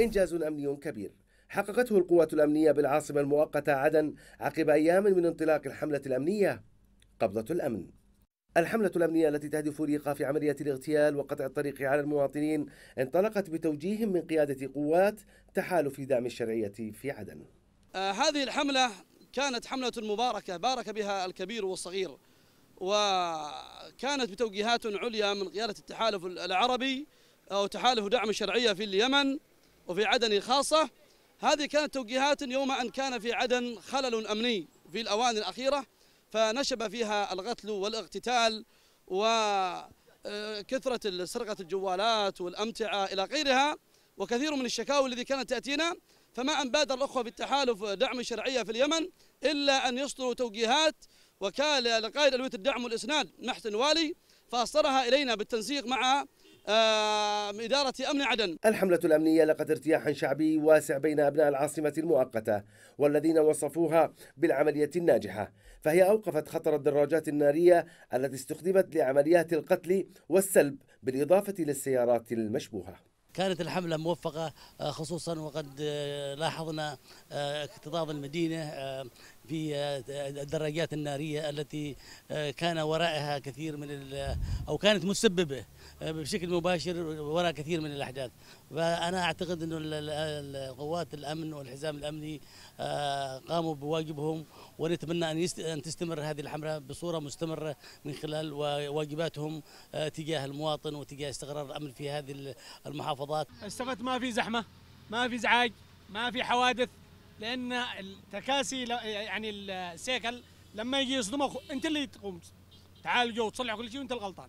إنجاز أمني كبير حققته القوات الأمنية بالعاصمة المؤقتة عدن عقب أيام من انطلاق الحملة الأمنية قبضة الأمن الحملة الأمنية التي تهدف لإيقاف عملية الاغتيال وقطع الطريق على المواطنين انطلقت بتوجيه من قيادة قوات تحالف دعم الشرعية في عدن آه هذه الحملة كانت حملة مباركة بارك بها الكبير والصغير وكانت بتوجيهات عليا من قيادة التحالف العربي أو تحالف دعم الشرعية في اليمن وفي عدن خاصة هذه كانت توجيهات يوم أن كان في عدن خلل أمني في الأوان الأخيرة فنشب فيها القتل والاغتتال وكثرة آه، سرقة الجوالات والأمتعة إلى غيرها وكثير من الشكاوى التي كانت تأتينا فما أن بادر الأخوة بالتحالف دعم الشرعية في اليمن إلا أن يصدروا توجيهات وكالة لقائد ألوية الدعم والإسناد محسن والي فأصدرها إلينا بالتنسيق مع إدارة أمن عدن الحملة الأمنية لقت ارتياحا شعبي واسع بين أبناء العاصمة المؤقتة والذين وصفوها بالعملية الناجحة فهي أوقفت خطر الدراجات النارية التي استخدمت لعمليات القتل والسلب بالإضافة للسيارات المشبوهة كانت الحملة موفقة آه، خصوصا وقد آه، لاحظنا آه، اكتظاظ المدينة في آه، الدراجات الناريه التي آه، كان وراءها كثير من آه، او كانت مسببه بشكل مباشر وراء كثير من الاحداث فانا اعتقد انه القوات الامن والحزام الامني قاموا بواجبهم ونتمنى ان ان تستمر هذه الحمله بصوره مستمره من خلال واجباتهم تجاه المواطن وتجاه استقرار الامن في هذه المحافظات. استفدت ما في زحمه، ما في ازعاج، ما في حوادث، لان التكاسي يعني السيكل لما يجي يصدمك انت اللي تقوم جو تصلح كل شيء وانت الغلطان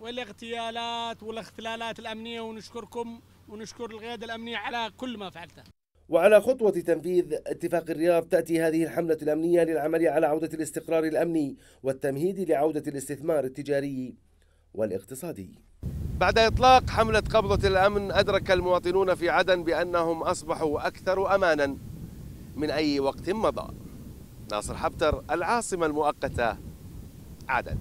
والاغتيالات والاختلالات الامنيه ونشكركم ونشكر القياده الامنيه على كل ما فعلته وعلى خطوة تنفيذ اتفاق الرياض تأتي هذه الحملة الأمنية للعمل على عودة الاستقرار الأمني والتمهيد لعودة الاستثمار التجاري والاقتصادي بعد إطلاق حملة قبضة الأمن أدرك المواطنون في عدن بأنهم أصبحوا أكثر أمانا من أي وقت مضى ناصر حبتر العاصمة المؤقتة عدن